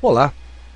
Olá,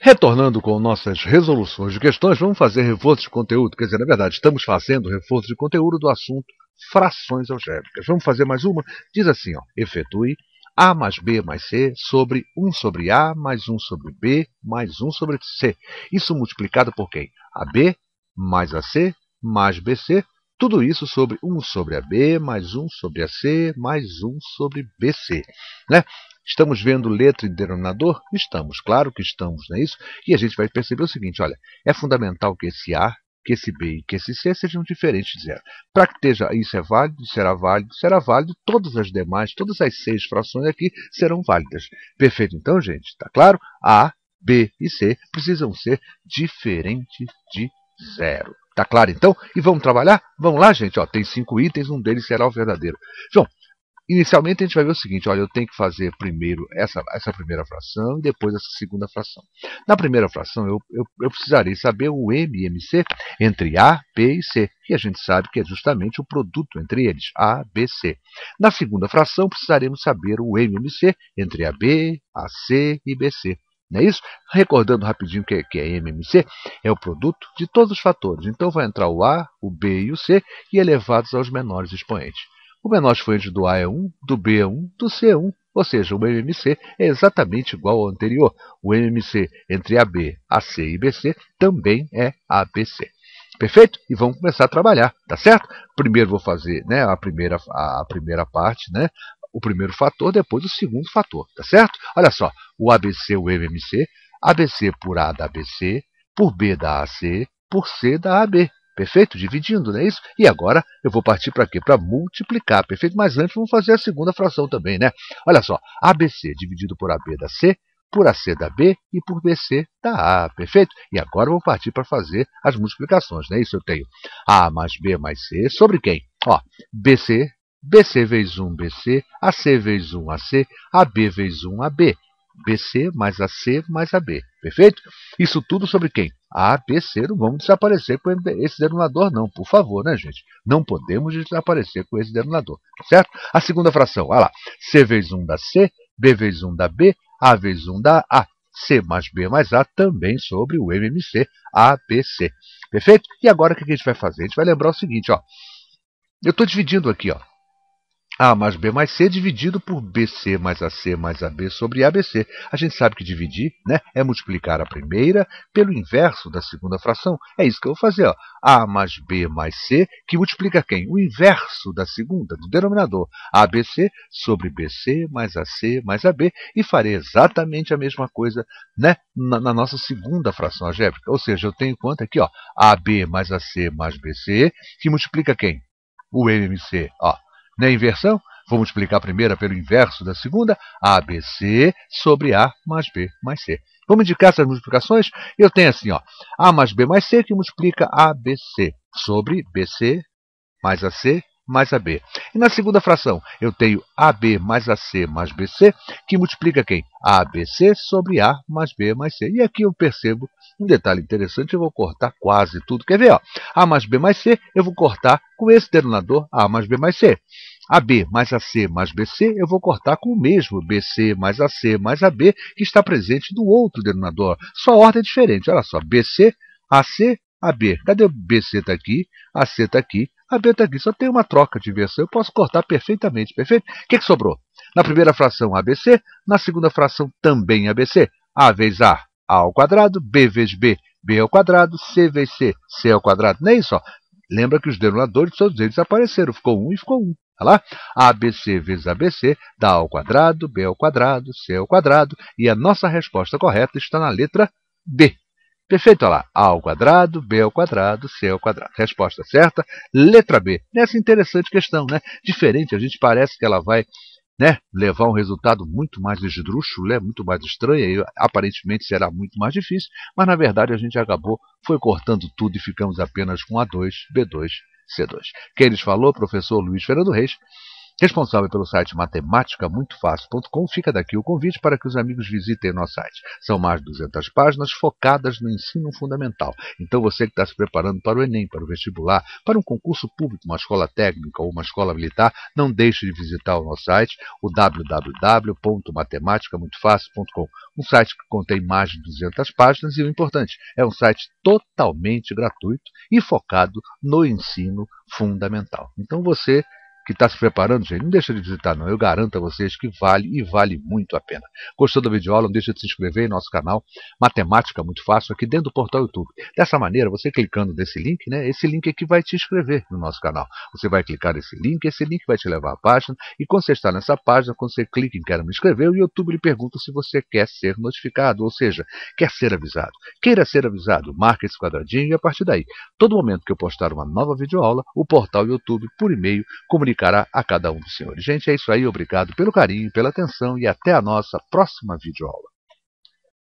Retornando com nossas resoluções de questões, vamos fazer reforço de conteúdo. Quer dizer, na verdade, estamos fazendo reforço de conteúdo do assunto frações algébricas. Vamos fazer mais uma? Diz assim, ó, efetue A mais B mais C sobre 1 sobre A mais 1 sobre B mais 1 sobre C. Isso multiplicado por quem? AB mais AC mais BC. Tudo isso sobre 1 sobre AB mais 1 sobre AC mais 1 sobre BC. Né? Estamos vendo letra e denominador? Estamos, claro que estamos, não é isso? E a gente vai perceber o seguinte, olha, é fundamental que esse A, que esse B e que esse C sejam diferentes de zero. Para que esteja isso é válido, será válido, será válido, todas as demais, todas as seis frações aqui serão válidas. Perfeito então, gente? Está claro? A, B e C precisam ser diferentes de zero. Tá claro então? E vamos trabalhar? Vamos lá, gente. Ó, tem cinco itens, um deles será o verdadeiro. João, Inicialmente a gente vai ver o seguinte, olha, eu tenho que fazer primeiro essa, essa primeira fração e depois essa segunda fração. Na primeira fração eu, eu, eu precisarei saber o MMC entre A, B e C, que a gente sabe que é justamente o produto entre eles, A, B, C. Na segunda fração precisaremos saber o MMC entre AB, AC e BC. Não é isso? Recordando rapidinho que, que é, é MMC, é o produto de todos os fatores. Então vai entrar o A, o B e o C e elevados aos menores expoentes o menor expoente do A é 1, do B é 1, do C é 1, ou seja, o MMC é exatamente igual ao anterior. O MMC entre AB, AC e BC também é ABC. Perfeito? E vamos começar a trabalhar, tá certo? Primeiro vou fazer né, a, primeira, a primeira parte, né, o primeiro fator, depois o segundo fator, tá certo? Olha só, o ABC, o MMC, ABC por A da ABC, por B da AC, por C da AB. Perfeito? Dividindo, não é isso? E agora eu vou partir para quê? Para multiplicar, perfeito? Mas antes vamos fazer a segunda fração também, né? Olha só, ABC dividido por AB da C, por AC da B e por BC da A, perfeito? E agora eu vou partir para fazer as multiplicações, né? Isso eu tenho A mais B mais C sobre quem? Ó, BC, BC vezes 1, BC, AC vezes 1, AC, AB vezes 1, AB. BC mais AC mais AB. Perfeito? Isso tudo sobre quem? ABC. Não vamos desaparecer com esse denominador, não. Por favor, né, gente? Não podemos desaparecer com esse denominador. Certo? A segunda fração. Olha lá. C vezes 1 da C, B vezes 1 da B, A vezes 1 da A. C mais B mais A também sobre o MMC ABC. Perfeito? E agora o que a gente vai fazer? A gente vai lembrar o seguinte, ó. Eu estou dividindo aqui, ó. A mais B mais C dividido por BC mais AC mais AB sobre ABC. A gente sabe que dividir né, é multiplicar a primeira pelo inverso da segunda fração. É isso que eu vou fazer. Ó. A mais B mais C, que multiplica quem? O inverso da segunda, do denominador. ABC sobre BC mais AC mais AB. E farei exatamente a mesma coisa né, na, na nossa segunda fração algébrica. Ou seja, eu tenho quanto aqui? Ó, AB mais AC mais BC, que multiplica quem? O MMC. Ó, na né, inversão, vamos multiplicar a primeira pelo inverso da segunda, ABC sobre A mais B mais C. Vamos indicar essas multiplicações? Eu tenho assim, ó, A mais B mais C que multiplica ABC sobre BC mais AC mais AB. E na segunda fração, eu tenho AB mais AC mais BC, que multiplica quem? ABC sobre A mais B mais C. E aqui eu percebo um detalhe interessante, eu vou cortar quase tudo. Quer ver? Ó? A mais B mais C, eu vou cortar com esse denominador A mais B mais C. AB mais AC mais BC, eu vou cortar com o mesmo BC mais AC mais AB, que está presente no outro denominador. Só ordem é diferente. Olha só, BC, AC a B. Cadê o BC está aqui? A C está aqui. A B está aqui. Só tem uma troca de versão. Eu posso cortar perfeitamente, perfeito? O que, que sobrou? Na primeira fração, ABC. Na segunda fração, também ABC. A vezes A, A ao quadrado. B vezes B, B ao quadrado. C vezes C, C ao quadrado. Não é isso, ó. Lembra que os denominadores, todos eles apareceram. Ficou 1 um e ficou 1. Um. Olha lá. ABC vezes ABC dá A ao quadrado, B ao quadrado, C ao quadrado. E a nossa resposta correta está na letra B. Perfeito? Olha lá. A ao quadrado, B ao quadrado, C ao quadrado. Resposta certa, letra B. Nessa interessante questão, né? Diferente, a gente parece que ela vai né, levar um resultado muito mais esdrúxulo, né, muito mais estranho, e aparentemente será muito mais difícil, mas na verdade a gente acabou, foi cortando tudo e ficamos apenas com A2, B2, C2. Quem lhes falou? Professor Luiz Fernando Reis. Responsável pelo site matemáticamuitofácil.com, fica daqui o convite para que os amigos visitem nosso site. São mais de 200 páginas focadas no ensino fundamental. Então você que está se preparando para o Enem, para o vestibular, para um concurso público, uma escola técnica ou uma escola militar, não deixe de visitar o nosso site, o www.matematicamuitofácil.com. Um site que contém mais de 200 páginas e o importante, é um site totalmente gratuito e focado no ensino fundamental. Então você que está se preparando, gente, não deixa de visitar não. Eu garanto a vocês que vale e vale muito a pena. Gostou da videoaula? Não deixa de se inscrever em nosso canal Matemática Muito Fácil aqui dentro do portal YouTube. Dessa maneira, você clicando nesse link, né, esse link aqui é vai te inscrever no nosso canal. Você vai clicar nesse link, esse link vai te levar à página e quando você está nessa página, quando você clica em Quero Me Inscrever, o YouTube lhe pergunta se você quer ser notificado, ou seja, quer ser avisado. Queira ser avisado, Marque esse quadradinho e a partir daí, todo momento que eu postar uma nova videoaula, o portal YouTube, por e-mail, comunica dedicará a cada um dos senhores. Gente, é isso aí. Obrigado pelo carinho, pela atenção e até a nossa próxima videoaula.